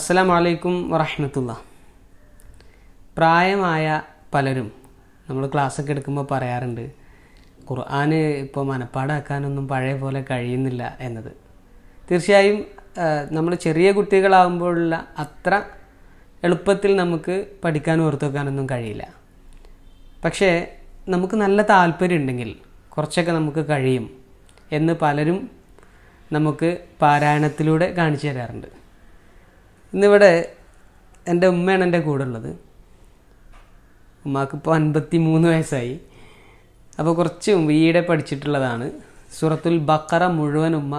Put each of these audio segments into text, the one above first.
അസ്സാം വലൈക്കും വറഹമത്തുള്ള പ്രായമായ പലരും നമ്മൾ ക്ലാസ്സൊക്കെ എടുക്കുമ്പോൾ പറയാറുണ്ട് ഖുർആന് ഇപ്പോൾ മനപ്പാടാക്കാനൊന്നും പഴയ പോലെ കഴിയുന്നില്ല എന്നത് തീർച്ചയായും നമ്മൾ ചെറിയ കുട്ടികളാകുമ്പോഴുള്ള അത്ര എളുപ്പത്തിൽ നമുക്ക് പഠിക്കാൻ ഓർത്തുവെക്കാനൊന്നും കഴിയില്ല പക്ഷേ നമുക്ക് നല്ല താല്പര്യം ഉണ്ടെങ്കിൽ കുറച്ചൊക്കെ നമുക്ക് കഴിയും എന്ന് പലരും നമുക്ക് പാരായണത്തിലൂടെ കാണിച്ചു തരാറുണ്ട് ഇന്നിവിടെ എൻ്റെ ഉമ്മയാണ് എൻ്റെ കൂടെ ഉള്ളത് ഉമ്മാക്കിപ്പോൾ അൻപത്തി മൂന്ന് വയസ്സായി അപ്പോൾ കുറച്ച് മുമ്പ് ഈയിടെ പഠിച്ചിട്ടുള്ളതാണ് സൂറത്തുൽ ബക്കറ മുഴുവൻ ഉമ്മ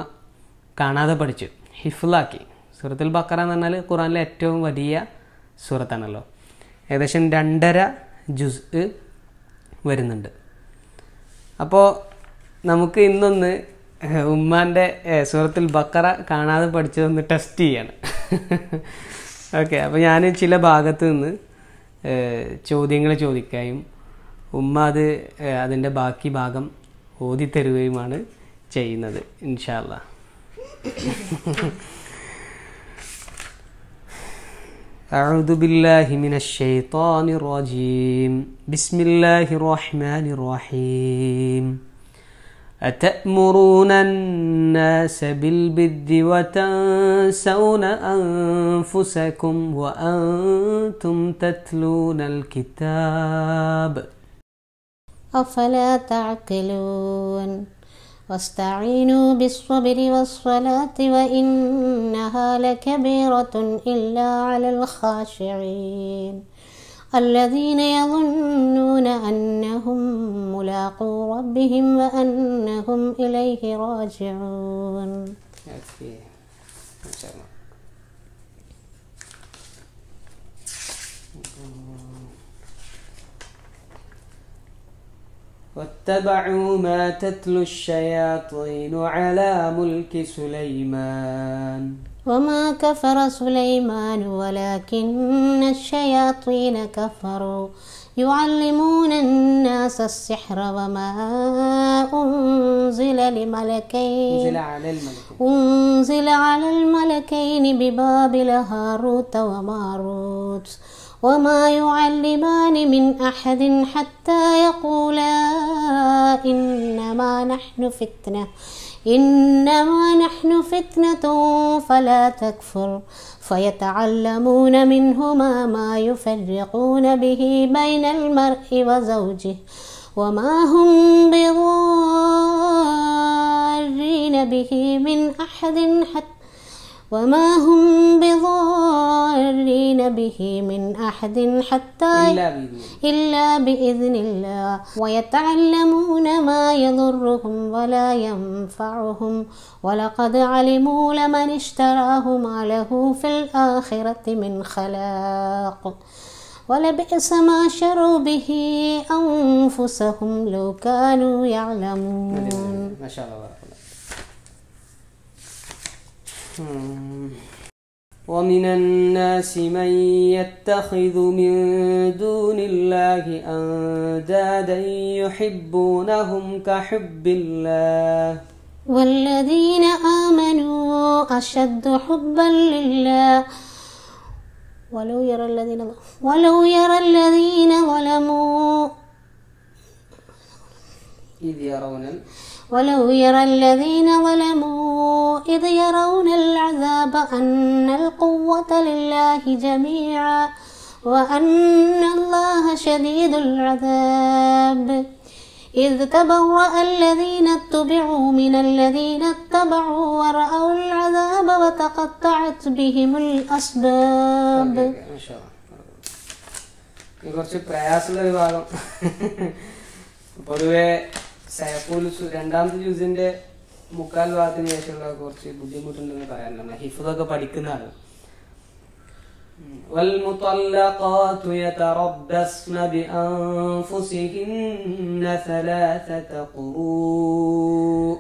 കാണാതെ പഠിച്ചു ഹിഫുലാക്കി സൂറത്തുൽ ബക്കറ എന്ന് പറഞ്ഞാൽ ഖുറാനിലെ ഏറ്റവും വലിയ സൂറത്താണല്ലോ ഏകദേശം രണ്ടര ജുസ് വരുന്നുണ്ട് അപ്പോൾ നമുക്ക് ഇന്നൊന്ന് ഉമ്മാൻ്റെ സൂറത്തുൽ ബക്കറ കാണാതെ പഠിച്ചതൊന്ന് ടെസ്റ്റ് ചെയ്യാണ് ഓക്കെ അപ്പോൾ ഞാൻ ചില ഭാഗത്ത് നിന്ന് ചോദ്യങ്ങൾ ചോദിക്കുകയും ഉമ്മ അത് അതിൻ്റെ ബാക്കി ഭാഗം ഓതിത്തരുകയുമാണ് ചെയ്യുന്നത് ഇൻഷാല്ല أعوذ بالله من الشيطان الرجيم بسم الله الرحمن الرحيم أتأمرون الناس بالبد وتنسون أنفسكم وأنتم تتلون الكتاب أفلا تعقلون واستعينوا بالصبر والصلاة وإنها لكبيرة إلا على الخاشعين الذين يظنون أنهم ملاقو ربهم وأنهم إليه راجعون واتبعوا ما تتلو الشياطين على ملك سليمان وما كفر سليمان ولكن الشياطين كفروا يعلمون الناس السحر وما أنزل لملكين أنزل على الملكين, أنزل على الملكين ببابل هاروت وماروت وما يعلمان من أحد حتى يقولا إنما نحن فتنة إنما نحن فتنة فلا تكفر فيتعلمون منهما ما يفرقون به بين المرء وزوجه وما هم بضارين به من أحد حتى وما هم بضارين به من أحد حتى إلا بإذن, إلا بإذن الله ويتعلمون ما يضرهم ولا ينفعهم ولقد علموا لمن اشتراه ما له في الآخرة من خلاق ولبئس ما شروا به أنفسهم لو كانوا يعلمون ما شاء الله ومن الناس من يتخذ من دون الله أندادا يحبونهم كحب الله والذين آمنوا أشد حبا لله ولو يرى الذين ولو يرى الذين ظلموا إذ يرون ولو يرى الذين ظلموا إذ يرون العذاب أن القوة لله جميعا وأن الله شديد العذاب إذ تبرأ الذين اتبعوا من الذين اتبعوا ورأوا العذاب وتقطعت بهم الأسباب കുറച്ച് പ്രയാസമുള്ള ഒരു പൊതുവേ സയഫുൽ രണ്ടാമത്തെ ജൂസിന്റെ മുക്കാൽ ഭാഗത്തിന് ശേഷമുള്ള കുറച്ച് ബുദ്ധിമുട്ടുണ്ടെന്ന് പറയാനുള്ള ഹിഫുദൊക്കെ പഠിക്കുന്നതാണ് والمطلقات يتربصن بأنفسهن ثلاثة قروء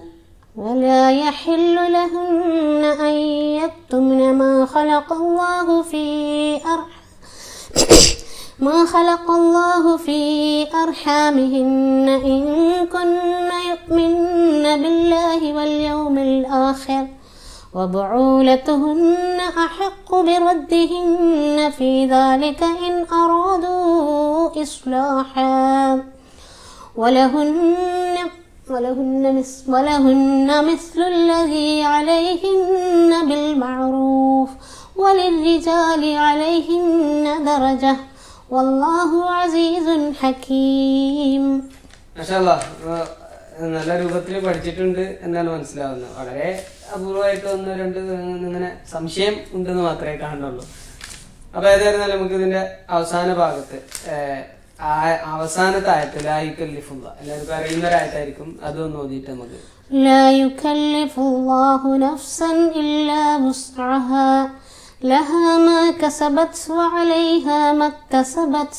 ولا يحل لهن أن يكتمن ما خلق الله في أرحام ما خلق الله في أرحامهن إن كن يؤمن بالله واليوم الآخر وبعولتهن أحق بردهن في ذلك إن أرادوا إصلاحا ولهن ولهن, ولهن مثل الذي عليهن بالمعروف وللرجال عليهن درجه വല്ലാഹു അസീസുൻ ഹക്കീം നല്ല രൂപത്തിൽ പഠിച്ചിട്ടുണ്ട് എന്നാണ് മനസ്സിലാവുന്നത് വളരെ അപൂർവമായിട്ട് ഒന്ന് രണ്ട് ഇങ്ങനെ സംശയം ഉണ്ടെന്ന് മാത്രമേ കാണുന്നുള്ളൂ അപ്പൊ ഏതായിരുന്നാലും നമുക്ക് ഇതിന്റെ അവസാന ഭാഗത്ത് അവസാനത്തെ ആയത്ത് ലായുക്കല്ലിഫുള്ള എല്ലാവർക്കും അറിയുന്ന അതൊന്ന് ഓതിയിട്ട് നമുക്ക് لها ما كسبت وعليها ما اكتسبت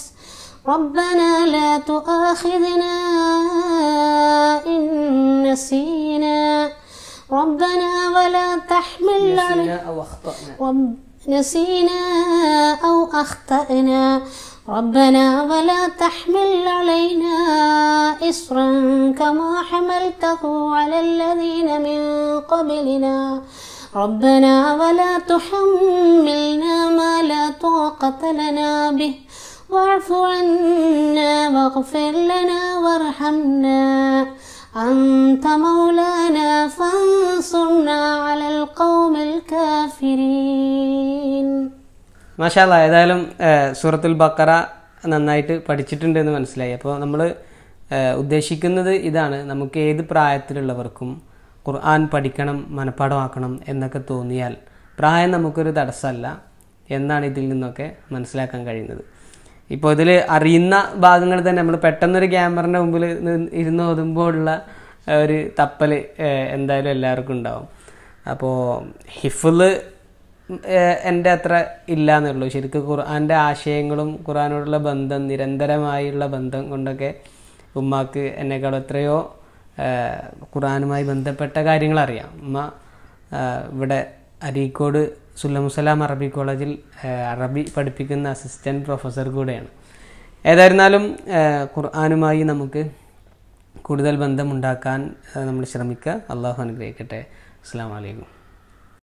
ربنا لا تؤاخذنا إن نسينا ربنا ولا تحمل علينا نسينا أو أخطأنا رب نسينا أو أخطأنا ربنا ولا تحمل علينا إصرا كما حملته على الذين من قبلنا ربنا ولا تحملنا ما لا طاقة لنا به واعف عنا واغفر لنا وارحمنا أنت مولانا فانصرنا على القوم الكافرين ما شاء മാഷാല്ല ഏതായാലും سورة البقرة നന്നായിട്ട് പഠിച്ചിട്ടുണ്ട് എന്ന് മനസ്സിലായി അപ്പോൾ നമ്മൾ ഉദ്ദേശിക്കുന്നത് ഇതാണ് നമുക്ക് ഏത് പ്രായത്തിലുള്ളവർക്കും ഖുർആൻ പഠിക്കണം മനഃപ്പാടമാക്കണം എന്നൊക്കെ തോന്നിയാൽ പ്രായം നമുക്കൊരു തടസ്സമല്ല എന്നാണ് ഇതിൽ നിന്നൊക്കെ മനസ്സിലാക്കാൻ കഴിയുന്നത് ഇപ്പോൾ ഇതിൽ അറിയുന്ന ഭാഗങ്ങൾ തന്നെ നമ്മൾ പെട്ടെന്നൊരു ക്യാമറൻ്റെ മുമ്പിൽ ഇരുന്ന് ഓതുമ്പോഴുള്ള ഒരു തപ്പൽ എന്തായാലും എല്ലാവർക്കും ഉണ്ടാവും അപ്പോൾ ഹിഫുള് എൻ്റെ അത്ര ഇല്ല എന്നുള്ളൂ ശരിക്കും ഖുർആൻ്റെ ആശയങ്ങളും ഖുർആനോടുള്ള ബന്ധം നിരന്തരമായുള്ള ബന്ധം കൊണ്ടൊക്കെ ഉമ്മാക്ക് എന്നെക്കാളും എത്രയോ ഖുറാനുമായി ബന്ധപ്പെട്ട കാര്യങ്ങൾ അറിയാം ഉമ്മ ഇവിടെ അരീക്കോട് സുല്ലമുസലാം അറബി കോളേജിൽ അറബി പഠിപ്പിക്കുന്ന അസിസ്റ്റൻറ്റ് പ്രൊഫസർ കൂടെയാണ് ഏതായിരുന്നാലും ഖുർആാനുമായി നമുക്ക് കൂടുതൽ ബന്ധമുണ്ടാക്കാൻ നമ്മൾ ശ്രമിക്കുക അള്ളാഹു അനുഗ്രഹിക്കട്ടെ അസ്സാം വലൈക്കും